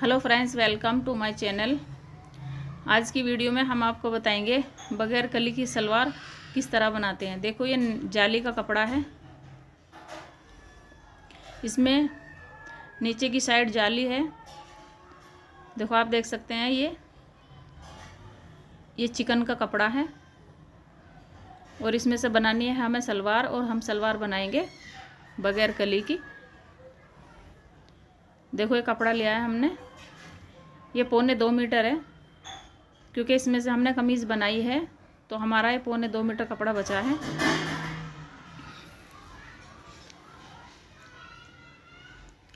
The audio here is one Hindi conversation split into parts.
hello friends welcome to my channel आज की वीडियो में हम आपको बताएंगे बगैर कली की सलवार किस तरह बनाते हैं देखो ये जाली का कपड़ा है इसमें नीचे की साइड जाली है देखो आप देख सकते हैं ये ये चिकन का कपड़ा है और इसमें से बनानी है हमें सलवार और हम सलवार बनाएंगे बगैर कली की देखो ये कपड़ा लिया है हमने ये पौने दो मीटर है क्योंकि इसमें से हमने कमीज़ बनाई है तो हमारा ये पौने दो मीटर कपड़ा बचा है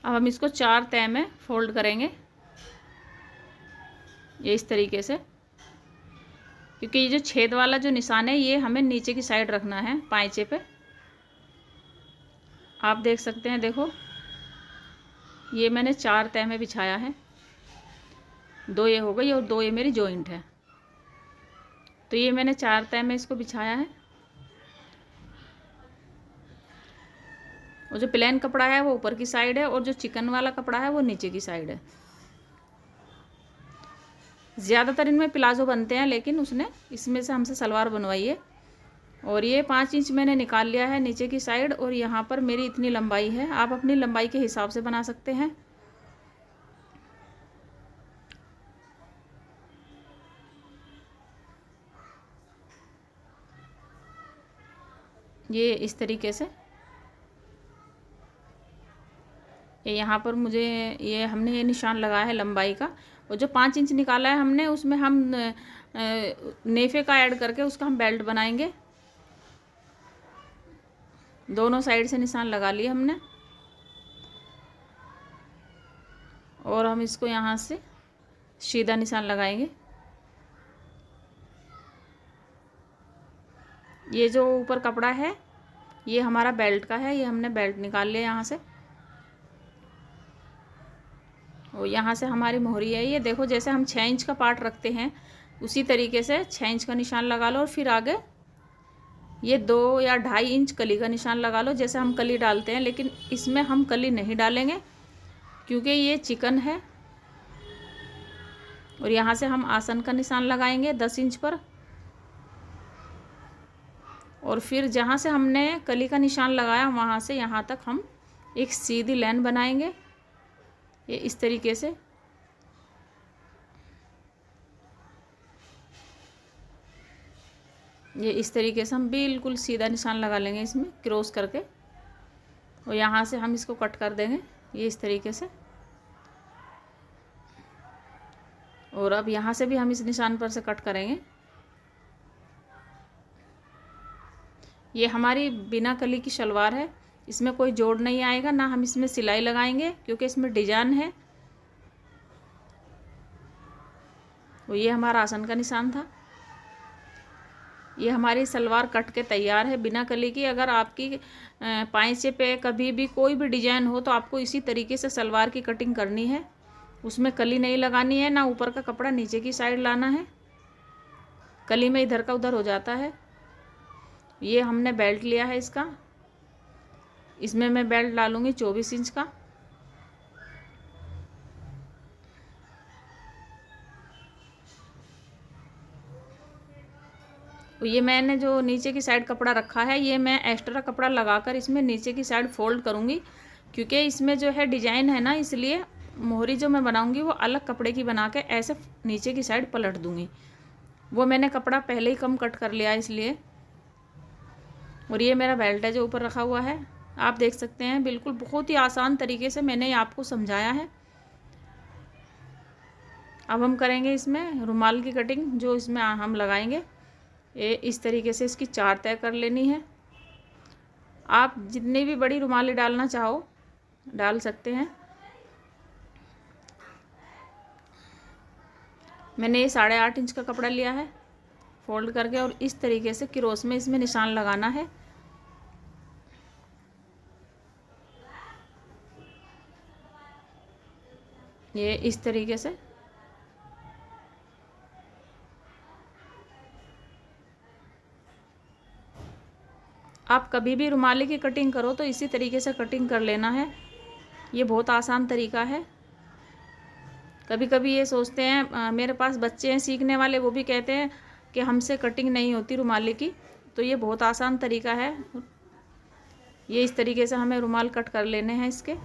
अब हम इसको चार तय में फोल्ड करेंगे ये इस तरीके से क्योंकि ये जो छेद वाला जो निशान है ये हमें नीचे की साइड रखना है पाइचे पे आप देख सकते हैं देखो ये मैंने चार तय में बिछाया है दो ये हो गई और दो ये मेरी जॉइंट है तो ये मैंने चार तय में इसको बिछाया है और जो प्लेन कपड़ा है वो ऊपर की साइड है और जो चिकन वाला कपड़ा है वो नीचे की साइड है ज़्यादातर इनमें प्लाजो बनते हैं लेकिन उसने इसमें से हमसे सलवार बनवाई है और ये पाँच इंच मैंने निकाल लिया है नीचे की साइड और यहाँ पर मेरी इतनी लंबाई है आप अपनी लंबाई के हिसाब से बना सकते हैं ये इस तरीके से ये यहाँ पर मुझे ये हमने ये निशान लगाया है लंबाई का और जो पाँच इंच निकाला है हमने उसमें हम नेफे का ऐड करके उसका हम बेल्ट बनाएंगे दोनों साइड से निशान लगा लिए हमने और हम इसको यहाँ से सीधा निशान लगाएंगे ये जो ऊपर कपड़ा है ये हमारा बेल्ट का है ये हमने बेल्ट निकाल लिया यहाँ से और यहाँ से हमारी मोहरी है ये देखो जैसे हम छः इंच का पार्ट रखते हैं उसी तरीके से छः इंच का निशान लगा लो और फिर आगे ये दो या ढाई इंच कली का निशान लगा लो जैसे हम कली डालते हैं लेकिन इसमें हम कली नहीं डालेंगे क्योंकि ये चिकन है और यहाँ से हम आसन का निशान लगाएंगे दस इंच पर और फिर जहाँ से हमने कली का निशान लगाया वहाँ से यहाँ तक हम एक सीधी लाइन बनाएंगे ये इस तरीके से ये इस तरीके से हम बिल्कुल सीधा निशान लगा लेंगे इसमें क्रॉस करके और यहाँ से हम इसको कट कर देंगे ये इस तरीके से और अब यहाँ से भी हम इस निशान पर से कट करेंगे ये हमारी बिना कली की शलवार है इसमें कोई जोड़ नहीं आएगा ना हम इसमें सिलाई लगाएंगे क्योंकि इसमें डिजाइन है और ये हमारा आसन का निशान था ये हमारी सलवार कट के तैयार है बिना कली की अगर आपकी पाइचे पे कभी भी कोई भी डिजाइन हो तो आपको इसी तरीके से सलवार की कटिंग करनी है उसमें कली नहीं लगानी है ना ऊपर का कपड़ा नीचे की साइड लाना है कली में इधर का उधर हो जाता है ये हमने बेल्ट लिया है इसका इसमें मैं बेल्ट डालूँगी चौबीस इंच का तो ये मैंने जो नीचे की साइड कपड़ा रखा है ये मैं एक्स्ट्रा कपड़ा लगाकर इसमें नीचे की साइड फोल्ड करूँगी क्योंकि इसमें जो है डिजाइन है ना इसलिए मोहरी जो मैं बनाऊँगी वो अलग कपड़े की बना के ऐसे नीचे की साइड पलट दूँगी वो मैंने कपड़ा पहले ही कम कट कर लिया इसलिए और ये मेरा बेल्ट है जो ऊपर रखा हुआ है आप देख सकते हैं बिल्कुल बहुत ही आसान तरीके से मैंने आपको समझाया है अब हम करेंगे इसमें रुमाल की कटिंग जो इसमें हम लगाएंगे ये इस तरीके से इसकी चार तय कर लेनी है आप जितनी भी बड़ी रुमाली डालना चाहो डाल सकते हैं मैंने ये साढ़े आठ इंच का कपड़ा लिया है फोल्ड करके और इस तरीके से क्रोस में इसमें निशान लगाना है ये इस तरीके से आप कभी भी रुमाली की कटिंग करो तो इसी तरीके से कटिंग कर लेना है ये बहुत आसान तरीका है कभी कभी ये सोचते हैं आ, मेरे पास बच्चे हैं सीखने वाले वो भी कहते हैं कि हमसे कटिंग नहीं होती रुमाली की तो ये बहुत आसान तरीका है ये इस तरीके से हमें रुमाल कट कर लेने हैं इसके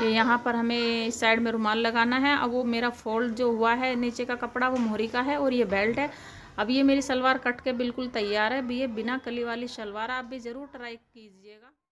ये यहाँ पर हमें इस साइड में रुमाल लगाना है अब वो मेरा फोल्ड जो हुआ है नीचे का कपड़ा वो मोहरी का है और ये बेल्ट है अब ये मेरी सलवार कट के बिल्कुल तैयार है ये बिना कली वाली शलवार आप भी ज़रूर ट्राई कीजिएगा